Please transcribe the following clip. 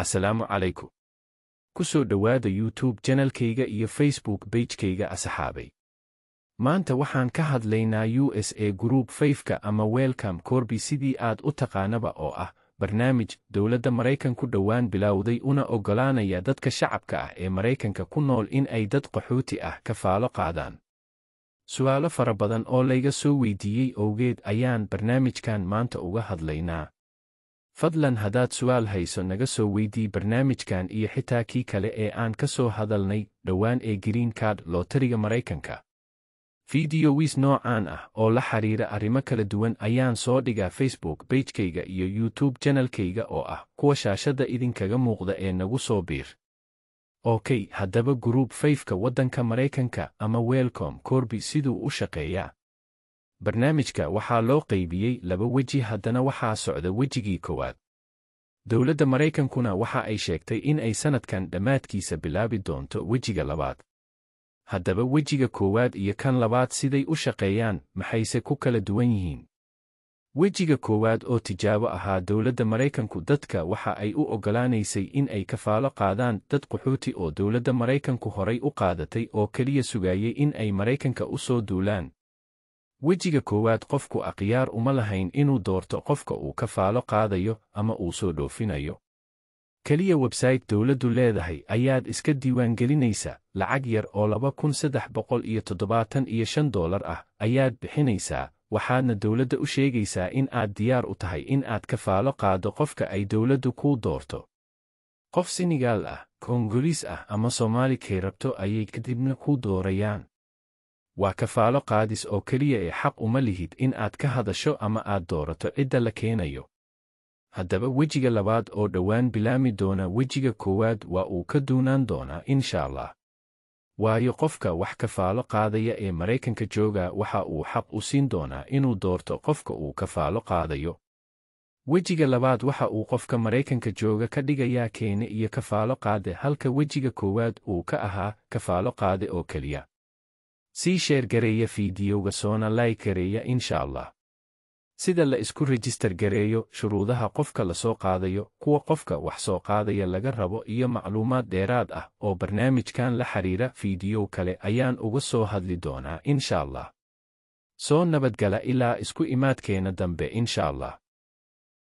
assalaamu calayku ku soo dhowaada youtube janalkayga iyo facebook bejkayga asaxaabay maanta waxaan ka hadlaynaa u s a group fayfka ama welcome corby sidii aad u taqaanaba oo ah barnaamij dowladda maraykanku dhowaan bilowday una oggolaanaya dadka shacabka ah ee maraykanka ku nool in ay dad qaxooti ah kafaalo qaadaan su'aalo fara badan oo layga soo weydiiyey owgeed ayaan barnaamijkan maanta uga hadlaynaa fadlan haddaad su'aal hayso naga soo weydii barnaamijkan iyo xitaa kii kale ee aan ka soo hadalnay dhowaan ee green card looteriga maraykanka fideowiis noocaan ah oo la xiriira arrimo kala duwan ayaan soo dhigaa facebook bajkayga iyo youtube janalkayga oo ah kuwa shaashadda idinkaga muuqda ee nagu soo biir okay haddaba gruub fayfka waddanka maraykanka ama welcom corby siduu u shaqeeyaa barnaamijka waxaa loo qaybiyey laba weji haddana waxaa socda wejigii koowaad dowladda maraykankuna waxa ay sheegtay in ay sannadkan dhammaadkiisa bilaabi doonto wejiga labaad haddaba wejiga koowaad iyo kan labaad siday u shaqeeyaan maxayse ku kala duwan yihiin wejiga koowaad oo tijaabo ahaa dowladda maraykanku dadka waxa ay u oggolaanaysay in ay kafaalo qaadaan dad qaxooti oo dowladda maraykanku horay u qaadatay oo keliya sugayay in ay maraykanka u soo duulaan wejiga koowaad qofku akhyaar uma lahayn inuu doorto qofka uu ka faalo qaadayo ama uu soo dhoofinayo keliya websayt dowladdu leedahay ayaad iska diiwaangelinaysaa lacag yar oo laba kun saddex boqol iyo toddobaatan iyo shan doolar ah ayaad bixinaysaa waxaadna dowladda u sheegaysaa in aad diyaar u tahay in aad ka faalo qaado qofka ay dowladdu kuu doorto qof sinigaal ah kongoliis ah ama soomaali kay rabto ayay kadibna kuu doorayaan waa kafaalo qaadis oo keliya ee xaq uma lihid in aad ka hadasho ama aad doorato cidda la keenayo haddaba wejiga labaad oo dhowaan bilaami doona wejiga koowaad waa uu ka duunaan doonaa insha allah waayo qofka wax kafaalo qaadaya ee maraykanka jooga waxa uu xaq u siin doonaa inuu doorto qofka uu kafaalo qaadayo wejiga labaad waxa uu qofka maraykanka jooga ka dhigayaa keene iyo kafaalo qaade halka wejiga koowaad uu ka ahaa kafaalo qaade oo keliya sii sheer gareeya fiidiyoga soona laay kareeya insha allah sida la isku rejistar gareeyo shuruudaha qofka la soo qaadayo kuwa qofka wax soo qaadaya laga rabo iyo macluumaad dheeraad ah oo barnaamijkan la xiriira fiidiyow kale ayaan uga soo hadli doonaa insha allah soo nabadgala ilaa isku imaadkeena dambe insha allah